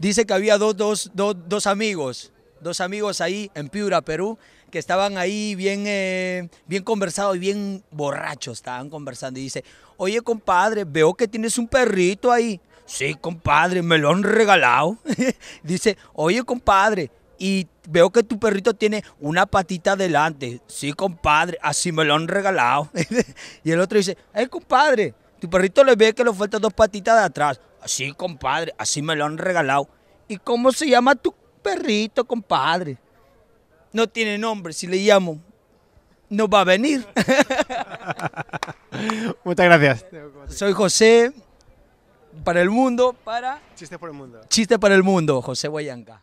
Dice que había dos, dos, amigos, dos amigos ahí en Piura, Perú, que estaban ahí bien, eh, bien conversados y bien borrachos, estaban conversando. Y dice, oye compadre, veo que tienes un perrito ahí. Sí, compadre, me lo han regalado. dice, oye compadre, y veo que tu perrito tiene una patita delante. Sí, compadre, así me lo han regalado. y el otro dice, hey eh, compadre, tu perrito le ve que le faltan dos patitas de atrás. Así, compadre, así me lo han regalado. ¿Y cómo se llama tu perrito, compadre? No tiene nombre, si le llamo, no va a venir. Muchas gracias. Soy José, para el mundo, para... Chiste por el mundo. Chiste para el mundo, José Guayanca.